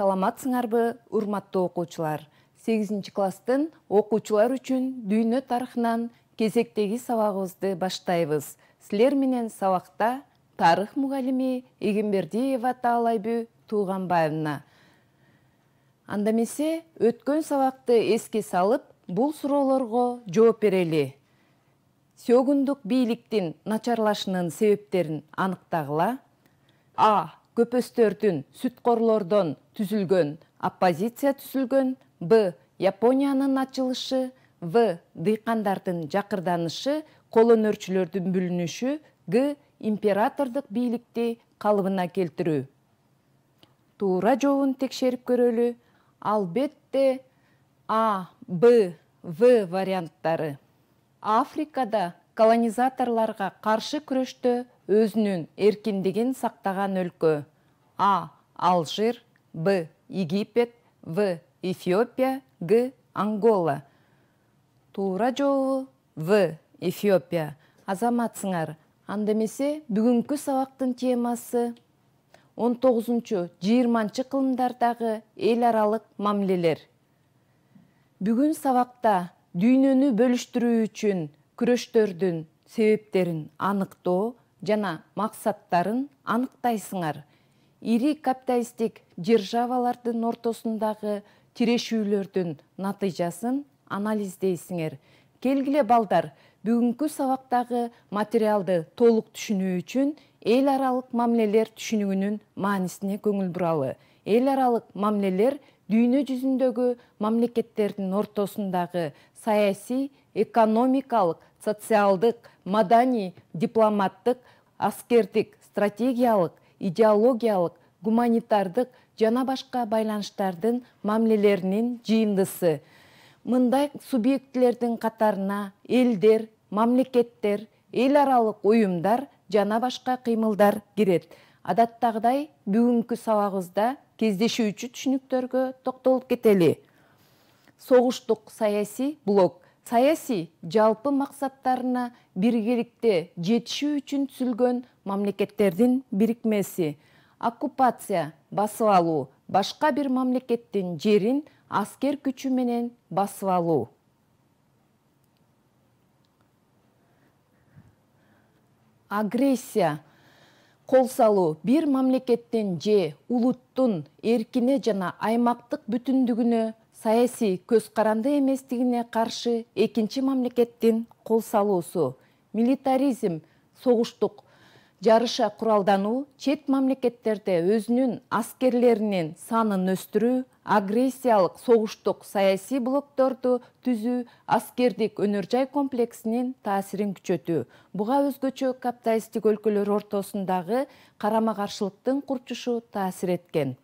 саламатсыңарбы урматтуу окуучулар сегизинчи класстын окуучулар үчүн дүйнө тарыхынан кезектеги сабагыбызды баштайбыз силер менен сабакта тарых мугалими эгембердиева таалайбү тууганбаевна анда эмесе өткөн сабакты эске салып бұл суроолорго жооп берели сегундук бийликтин начарлашынын себептерин аныктагыла а көпөстөрдүн сүткорлордон түзүлгөн оппозиция түзүлгөн б япониянын ачылышы в дыйкандардын жакырданышы кол өнөрчүлөрдүн бүлүнүшү г императордук бийликти калыбына келтирүү туура жообун текшерип көрөлү албетте а б в варианттары африкада колонизаторлорго каршы күрөштө өзүнүн эркиндигин сактаган өлкө а алжир б египет в эфиопия г ангола туура жообу в эфиопия азаматсыңар анда эмесе бүгүнкү сабактын темасы он тогузунчу жыйырманчы кылымдардагы эл аралык мамилелер бүгүн сабакта дүйнөнү бөлүштүрүү үчүн күрөштөрдүн себептерин аныктоо жана максаттарын аныктайсыңар ири капиталистик державалардын ортосундагы тирешүүлөрдүн натыйжасын анализдейсиңер келгиле балдар бүгүнкү сабактагы материалды толук түшүнүү үчүн эл аралык мамилелер түшүнүгүнүн маанисине көңүл буралы эл аралык мамилелер дүйнө жүзүндөгү мамлекеттердин ортосундагы саясий экономикалык социалдык маданий дипломаттык аскердик стратегиялык идеологиялық гуманитардық жана башка байланыштардын мамилелеринин жыйындысы мындай субъектилердин катарына элдер мамлекеттер эл аралык уюмдар жана башка кыймылдар кирет адаттагыдай бүгүнкү сабагыбызда кездешүүчү түшүнүктөргө токтолуп кетели согуштук саясий блок Саяси жалпы мақсаттарына биргеликте жетишүү үчүн түзүлгөн мамлекеттердин бирикмеси оккупация басып алуу башка бир мамлекеттин жерин аскер күчү менен басып алуу агрессия кол салуу бир мамлекеттин же улуттун эркине жана аймактык бүтүндүгүнө саясий көз каранды эместигине каршы экинчи мамлекеттин кол салуусу милитаризм согуштук жарыша куралдануу чет мамлекеттерде өзүнүн аскерлеринин санын өстүрүү агрессиялык согуштук саясий блокторду түзүү аскердик өнөр жай комплексинин таасирин күчөтүү буга өзгөчө капиталисттик өлкөлөр ортосундагы карама каршылыктын курчушу таасир эткен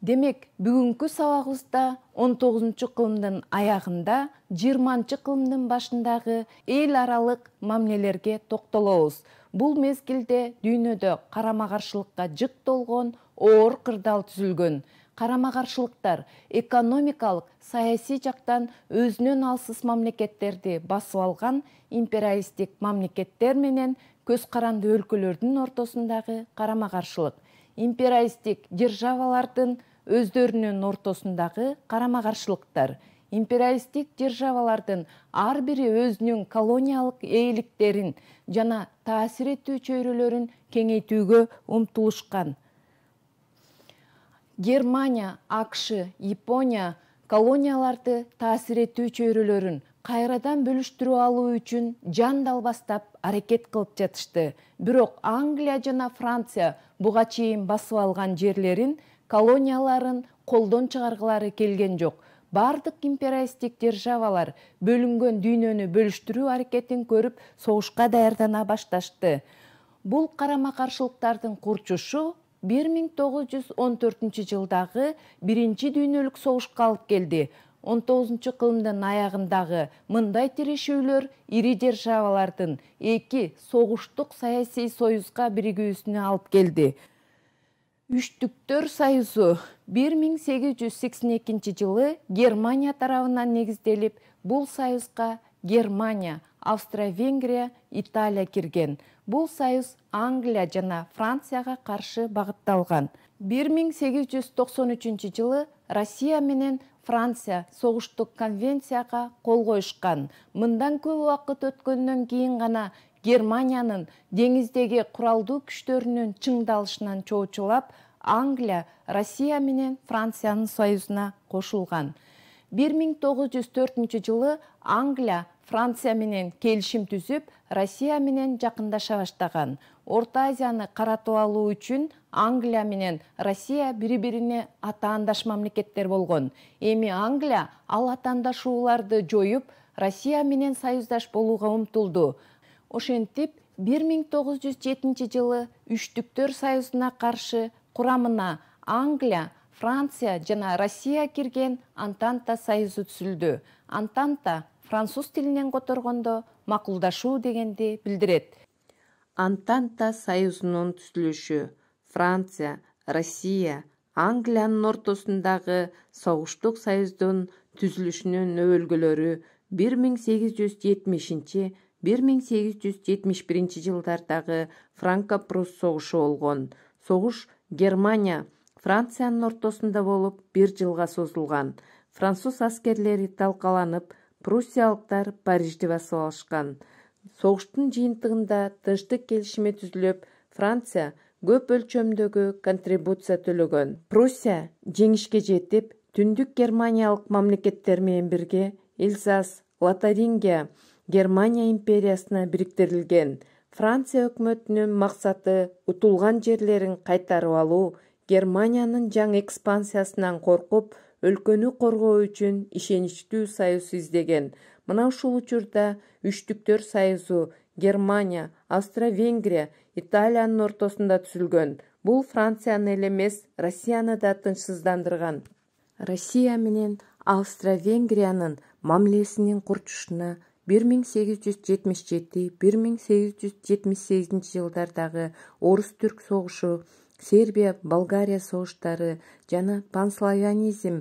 демек бүгүнкү сабагыбызда он тогузунчу кылымдын аягында жыйырманчы кылымдын башындагы эл аралык мамилелерге токтолобуз бул мезгилде дүйнөдө карама каршылыкка жык толгон оор кырдаал түзүлгөн карама каршылыктар экономикалык саясий жактан өзүнөн алсыз мамлекеттерди басып алган империалисттик мамлекеттер менен көз каранды өлкөлөрдүн ортосундагы карама каршылык империалисттик державалардын өздөрүнүн ортосундагы карама каршылыктар империалисттик державалардын ар бири өзүнүн колониялык ээликтерин жана таасир этүү чөйрөлөрүн кеңейтүүгө умтулушкан германия акш япония колонияларды таасир этүү чөйрөлөрүн кайрадан бөлүштүрүп алуу үчүн жан далбастап аракет кылып жатышты бирок англия жана франция буга чейин басып алган жерлерин колонияларын колдон чыгаргылары келген жоқ. бардык империалистик державалар бөлүнгөн дүйнөнү бөлүштүрүү аракетин көріп согушка даярдана башташты Бұл қарама каршылыктардын курчушу 1914 жылдагы биринчи дүйнөлүк согушка алып келді. 19 кылымдын аягындагы мындай тирешүүлөр ири державалардын эки согуштук саясий союзга биригүүсүнө алып келди Үштіктер сайызу 1882 жылы германия тарауынан негізделіп, бұл сайызға германия австро венгрия италия кірген. Бұл сайыз англия жана Францияға қаршы бағытталған. 1893 жылы россия менен франция соғыштық конвенцияға қолғойшқан. коюшкан мындан көп убакыт өткөндөн кейін ғана, германиянын деңиздеги куралдуу күчтөрүнүн чыңдалышынан чоочулап англия россия менен франциянын союзуна кошулган бир миң тогуз жүз төртүнчү жылы англия франция менен келишим түзүп россия менен жакындаша баштаган орто азияны каратып алуу үчүн англия менен россия бири бирине атаандаш мамлекеттер болгон эми англия ал атаандашууларды жоюп россия менен союздаш болууга умтулду ошентип 1907 жылы үштүктөр союзуна каршы курамына англия франция жана россия кирген антанта союзу түзүлдү антанта француз тилинен которгондо макулдашуу дегенди билдирет антанта союзунун түзүлүшү франция россия англиянын ортосундагы согуштук союздун түзүлүшүнүн өбөлгөлөрү 1870 1871 жылдардағы франко прус соғышы болгон Соғыш – германия Францияның ортосунда болып, бир жылға созылған. француз аскерлері талқаланып, Пруссиялықтар Парижді басып алышкан согуштун жиынтығында тынчтык келишими түзіліп, франция көп өлчөмдөгү контрибуция төлөгөн пруссия жеңишке жетип түндүк Германиялық мамлекеттермен бірге эльзас германия империясына бириктирилген франция өкмөтүнүн максаты утулган жерлерин кайтарып алуу германиянын жаңы экспансиясынан коркуп өлкөнү коргоо үчүн ишеничтүү союз издеген мына ушул учурда үчтүктөр союзу германия австро венгрия италиянын ортосунда түзүлгөн бул францияны эле эмес россияны да тынчсыздандырган россия менен австро венгриянын мамилесинин курчушуна бир миң сегиз жүз жетимиш жети бир миң сегиз жүз жетимиш сегизинчи жылдардагы орус түрк согушу сербия болгария согуштары жана панславянизм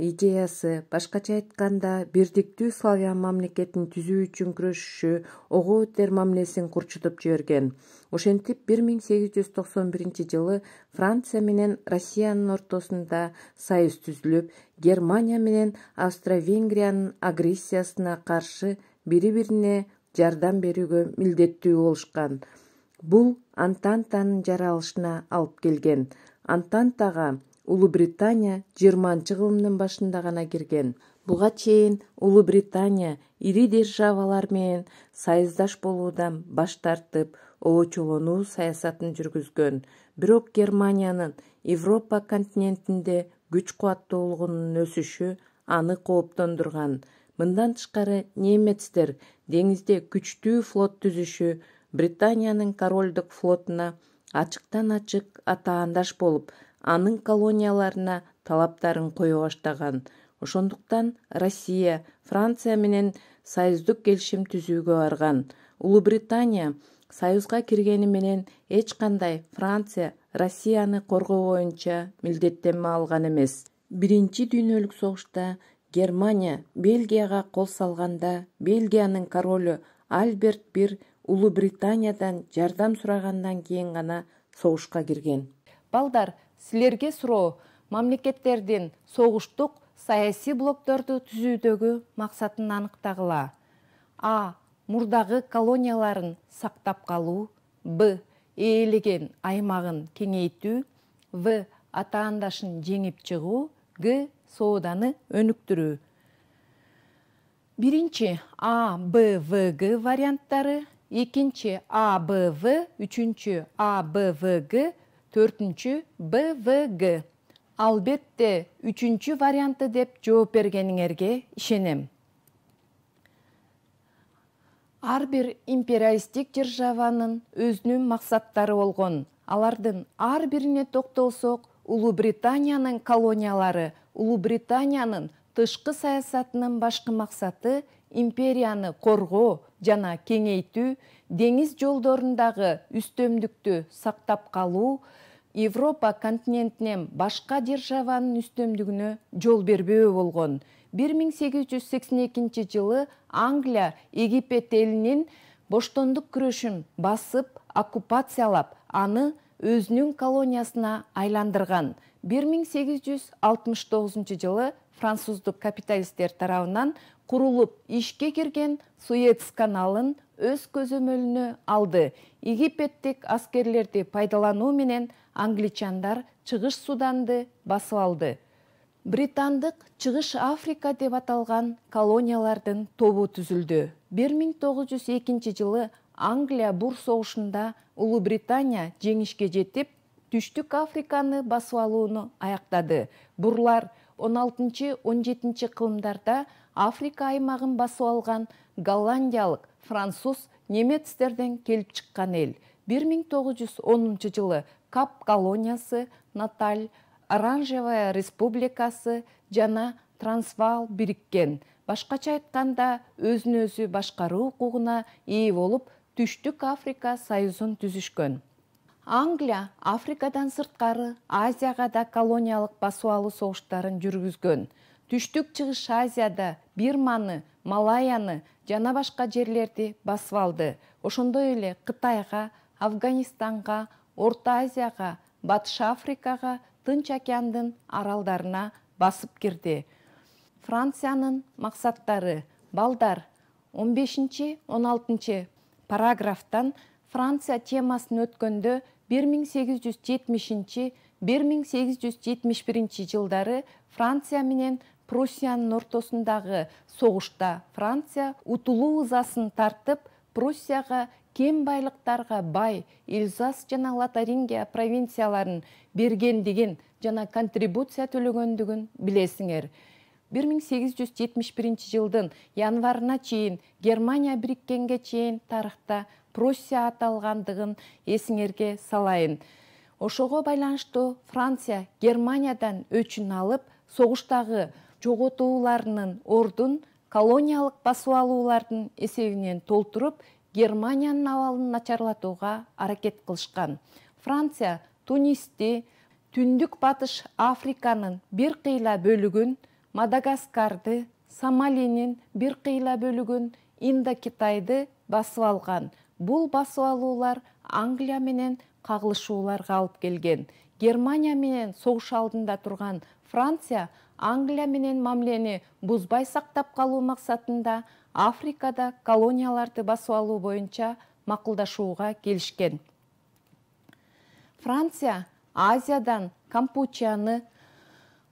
идеясы башкача айтканда бирдиктүү славян мамлекетин түзүү үчүн күрөшүшү ого бетер мамилесин курчутуп жиберген ошентип бир миң сегиз жүз токсон биринчи жылы франция менен россиянын ортосунда союз түзүлүп германия менен австро венгриянын агрессиясына каршы бири бирине жардам берүүгө милдеттүү болушкан бул антантанын жаралышына алып келген антантага улуу британия жыйырманчы кылымдын башында гана кирген буга чейин улуу британия ири державалар менен союздаш болуудан баш тартып оочолонуу саясатын жүргүзгөн бирок германиянын европа континентинде күч кубаттуулугунун өсүшү аны кооптондурган мындан тышкары немецтер деңизде күчтүү флот түзүшү британиянын корольдук флотуна ачыктан ачык атаандаш болуп анын колонияларына талаптарын кое баштаган ошондуктан россия франция менен союздук келишим түзүүгө барган Британия, союзга киргени менен эч кандай франция россияны коргоо боюнча милдеттенме алган эмес биринчи дүйнөлүк согушта германия бельгияға қол салғанда бельгияның королі альберт бір Британиядан жардам сұрағандан кейін ғана соғышқа кірген балдар сілерге сұрау, мамлекеттердин соғыштық саяси блоктарды түзүүдөгү мақсатын анықтағыла. а Мұрдағы колонияларын сақтап қалу, б ээлеген аймағын кеңейтүү в атаандашын жеңип чыгуу г сооданы өнүктүрүү биринчи а б в г варианттары экинчи а б в үчүнчү а б в г төртүнчү б в г албетте үчүнчү варианты деп жооп бергениңерге ишенем ар бир империалисттик державанын өзүнүн максаттары болгон алардын ар бирине токтолсок улуу британиянын колониялары улуу британиянын тышкы саясатынын башкы максаты империяны коргоо жана кеңейтүү деңиз жолдорундагы үстөмдүктү сактап калуу европа континентинен башка державанын үстөмдүгүнө жол бербөө болгон бир миң сегиз жүз сексен экинчи жылы англия египет элинин боштондук күрөшүн басып оккупациялап аны өзүнүн колониясына айландырган 1869 жылы француздық капиталистер тарауынан құрылып ішке керген суэц каналын өз көзөмөлүнө алды египеттік аскерлерді пайдалану менен англичандар чығыш суданды басып алды британдық чығыш африка деп аталған колониялардың тобу түзілді. 1902 жылы англия бур соғышында ұлы британия женішке жетип түштүк африканы басып алууну аяктады бурлар он алтынчы он жетинчи кылымдарда африка аймагын басып алган голландиялык француз немецтерден келип чыккан эл бир миң тогуз жүз онунчу жылы кап колониясы наталь оранжевая республикасы жана трансвал бириккен башкача айтканда өзүн өзү башкаруу укугуна ээ болуп түштүк африка союзун түзүшкөн Англия Африкадан сырткары Азияға да колониялық басуалы алу соғыштарын жүргізген. Түштік чығыш Азияда Бирманы, Малаяны жана башка жерлерді басып алды. Ошондой эле Кытайга, Афганистанга, Орта Азияга, Батыш Африкага, Тынч океандын аралдарына басып кирди. Франциянын мақсаттары балдар 15-16 параграфтан Франция темасын өткенді 1870-1871 жылдары Франция менен Пруссияның ортосындағы соғышта Франция ұтылу ызасын тартып, Пруссияға кем байлықтарға бай Эльзас жана Лотарингия провинцияларын берген деген жана контрибуция төлөгөндүгүн билесиңер. 1871 жылдың январына чейін Германия біріккенге чейін тарықта Пруссия аталғандығын есіңерге салайын. Ошоғы байланышты Франция Германиядан өчін алып, соғыштағы жоғытуыларының ордын колониялық басу алуылардың эсебинен толтырып, Германияның ауалын начарлатуға аракет қылышқан. Франция Тунисте түндік батыш Африканың бір қиыла бөлігін мадагаскарды сомалинин бір қиыла бөлігін индо китайды басып алған. Бұл басып алуулар англия менен кагылышууларга алып келген германия менен согуш алдында тұрған франция англия менен мамлені бузбай сақтап қалу мақсатында африкада колонияларды басып алу бойынша макулдашууга келишкен франция азиядан кампучияны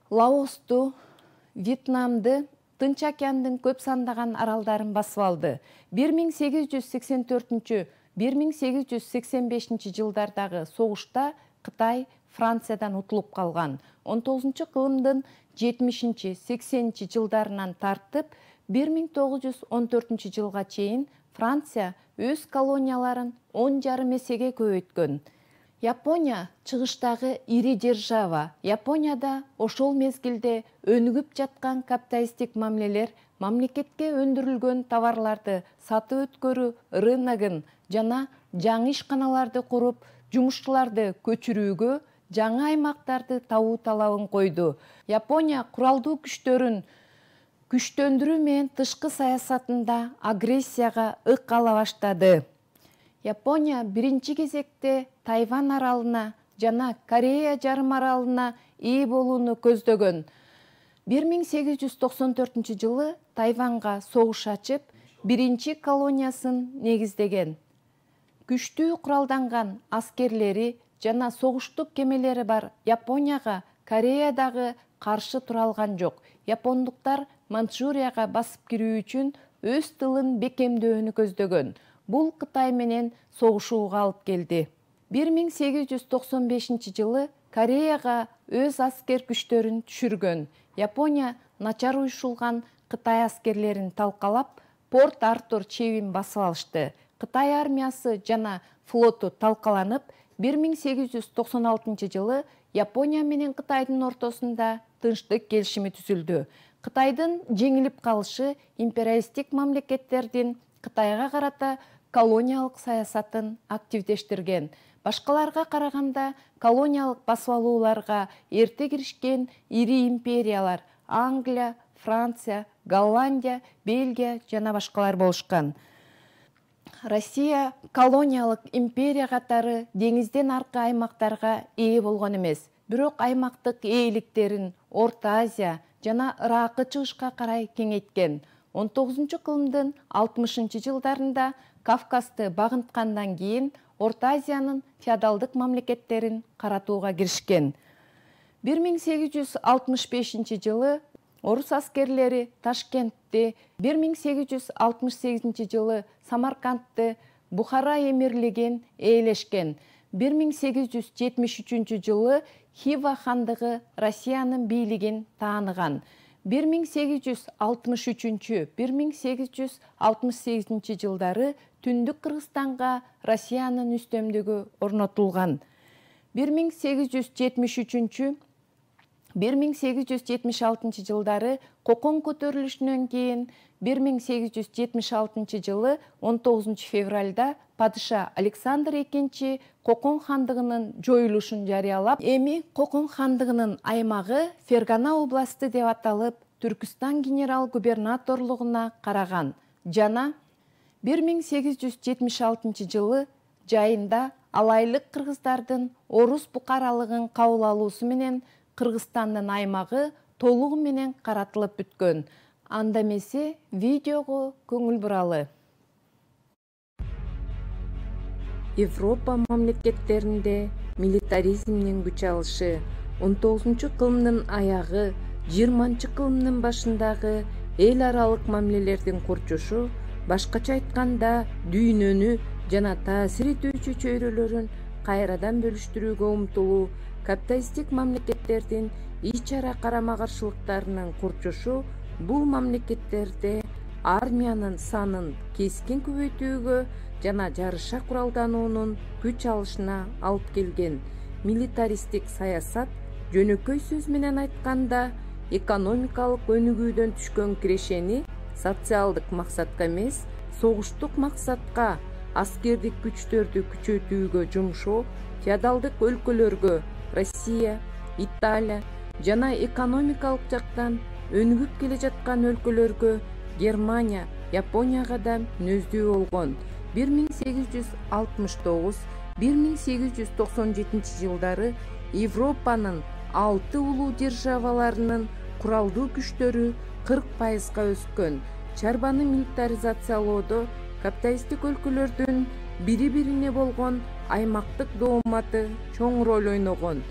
лаосту Вьетнамды Тынч көп сандаған аралдарын басып алды. 1884-1885 жылдардағы соғышта Қытай, Франциядан ұтылып қалған. 19 қылымдың 70-80 жылдарынан тартып 1914 жылға чейін Франция өз колонияларын 10 жарымесеге есеге япония чыгыштагы ири держава японияда ошол мезгилде өнүгүп жаткан капиталисттик мамилелер мамлекетке өндүрүлгөн товарларды сатып өткөрүү рыногун жана жаңы ишканаларды куруп жумушчуларды көчүрүүгө жаңы аймактарды табуу талабын койду япония куралдуу күчтөрүн күчтөндүрүү менен тышкы саясатында агрессияга ык ала баштады япония биринчи кезекте тайвань аралына жана корея жарым аралына ээ болууну көздөгөн бир миң сегиз жүз токсон төртүнчү жылы тайванга согуш ачып биринчи колониясын негиздеген күчтүү куралданган аскерлери жана согуштук кемелери бар японияга корея дагы каршы тура алган жок япондуктар манчжурияга басып кирүү үчүн өз тылын бекемдөөнү көздөгөн бұл Қытай менен соғышуға алып келді. 1895 жылы Кореяға өз аскер күштерін түшірген. Япония начар ұйшылған Қытай аскерлерін талқалап, Порт Артур Чевин басылалышты. Қытай армиясы жана флоту талқаланып, 1896 жылы Япония менен Қытайдың ортосында тынчтык келишими түзілді. Қытайдың жеңилип қалышы империалистик мамлекеттердин Қытайға қарата колониялык саясатын активдештирген башкаларга караганда колониялык басып алууларга эрте киришкен ири империялар англия франция голландия бельгия жана башкалар болушкан россия колониялык империя катары деңизден аркы аймактарга ээ болгон эмес бирок аймактык ээликтерин орто азия жана ыраакы чыгышка карай кеңейткен он тогузунчу кылымдын алтымышынчы жылдарында кавказды бағынтқандан кейін орта азияның феодалдык мамлекеттерин қаратуға киришкен 1865 жылы Орыс аскерлері Ташкентті, 1868 жылы самаркандты бухара эмирлигин әйлешкен, 1873 жылы хива хандығы россиянын бийлигин таңыған, 1863-1868 жылдары түндік Қырғызстанға Россиянын үстемдігі орнатылған. 1873-1876 жылдары қоқон көтерілішінен кейін 1876 жылы 19 февральда падыша Александр II Қоқон хандығының жойылушын жариялап, эми Қоқон хандығының аймағы Фергана областы деп аталып, Түркістан генерал губернаторлығына қараған жана бир миң сегиз жүз жетимиш алтынчы жылы жайында алайлык кыргыздардын орус букаралыгын кабыл алуусу менен кыргызстандын аймагы толугу менен каратылып бүткөн анда эмесе видеого көңүл буралы европа мамлекеттеринде милитаризмдин күч алышы он тогузунчу кылымдын аягы жыйырманчы кылымдын башындагы эл аралык мамилелердин курчушу башкача айтканда дүйнөнү жана таасир этүүчү чөйрөлөрүн кайрадан бөлүштүрүүгө умтулуу капиталисттик мамлекеттердин ич ара карама каршылыктарынын курчушу бул мамлекеттерде армиянын санын кескин көбөйтүүгө жана жарыша куралдануунун күч алышына алып келген милитаристтик саясат жөнөкөй сөз менен айтканда экономикалык өнүгүүдөн түшкөн кирешени социалдык максатка эмес согуштук максатка аскердик күчтөрдү күчөтүүгө жумшоо феодалдык өлкөлөргө россия италия жана экономикалык жактан өнүгүп келе жаткан өлкөлөргө германия японияга да мүнөздүү болгон бир миң сегиз жүз алтымыш тогуз бир миң сегиз жүз токсон жетинчи жылдары европанын алты улуу державаларынын куралдуу күчтөрү 40 пайызга өскөн чарбаны милитаризациялоодо капиталисттик өлкөлөрдүн бири бирине болгон аймактык дооматы чоң роль ойногон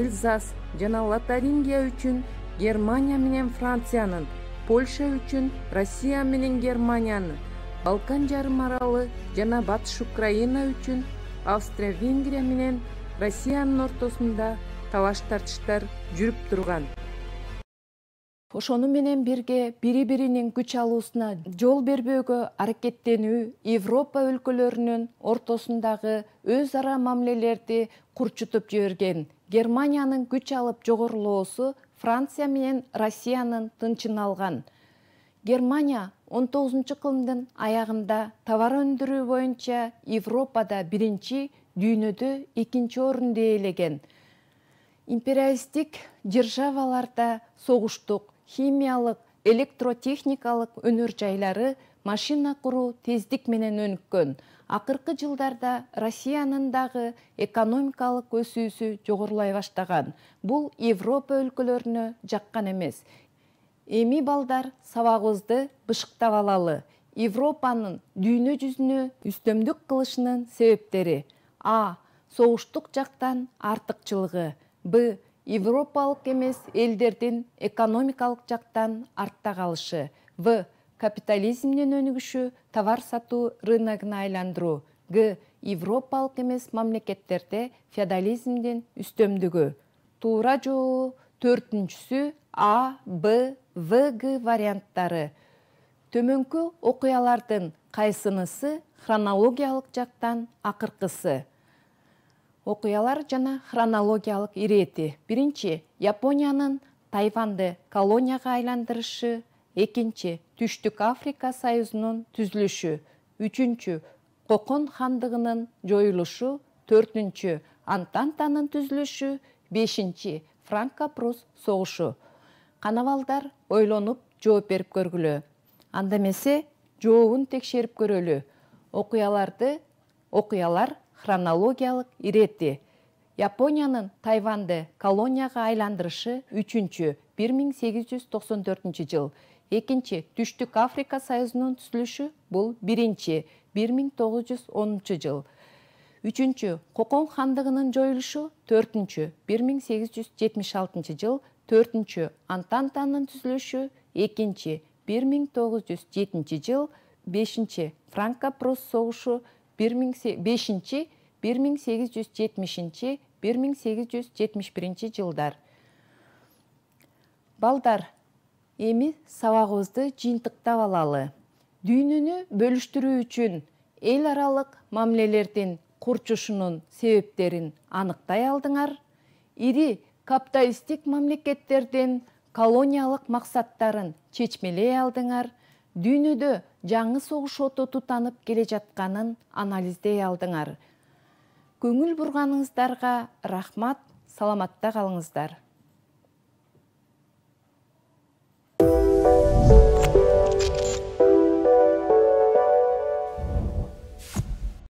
элзас жана лотарингия үчүн германия менен франциянын польша үчүн россия менен германиянын балкан жарым аралы жана батыш украина үчүн австрия венгрия менен россиянын ортосунда талаш тартыштар жүрүп турган ошону менен бирге бири биринин күч алуусуна жол бербөөгө аракеттенүү европа өлкөлөрүнүн ортосундагы өз ара мамилелерди курчутуп жиберген германиянын күч алып жогорулоосу франция менен россиянын тынчын алган германия он тогузунчу кылымдын аягында товар өндүрүү боюнча европада биринчи дүйнөдө экинчи орунду ээлеген империалисттик державаларда согуштук Химиялық, электротехникалық өнөр жайлары машина құру тездік менен өнүккөн Ақырқы жылдарда россиянын экономикалық экономикалык өсүүсү жоғырлай баштаған. Бұл европа өлкөлөрүнө жаққан емес. эми балдар сабагыбызды бышыктап алалы европанын дүйнө жүзүнө үстөмдүк кылышынын себептері. а жақтан жактан артыкчылыгы б европалык эмес элдердин экономикалык жактан артта калышы в капитализмдин өнүгүшү товар сатуу рыногуна айландыруу г европалык эмес мамлекеттерде феодализмдин үстөмдүгү туура жообу төртүнчүсү а б в г варианттары төмөнкү окуялардын кайсынысы хронологиялык жактан акыркысы окуялар жана хронологиялык ирети биринчи япониянын тайванды колонияга айландырышы экинчи түштүк африка союзунун түзүлүшү үчүнчү кокон хандыгынын жоюлушу төртүнчү антантанын түзүлүшү бешинчи франко прус согушу канавалдар ойлонуп жооп берип көргүлө анда эмесе жообун текшерип көрөлү окуяларды окуялар хронологиялық иретте японияның тайванды колонияға айландырышы үчүнчү 1894 жыл экинчи түштүк африка союзунун түзүлүшү бұл биринчи 1910 жыл үчүнчү кокон хандығының жоюлушу төртүнчү 1876 жыл 4 Антантаның түзүлүшү экинчи 1907 жыл 5 франко прус соғышу 1870-1871 жылдар. Балдар, емі сауағызды жыйынтыктап алалы. Дүйнөнү бөлүштүрүү үчін эл аралық мамлелерден курчушунун себептерін анықтай алдыңар. Ири капиталисттик мамлекеттерден колониялық мақсаттарын чечмелей алдыңар. Дүйнөдө жаңы соғыш оты тұтанып келе жатқанын анализде алдыңар көңіл бұрғаныңыздарға рахмат саламатта қалыңыздар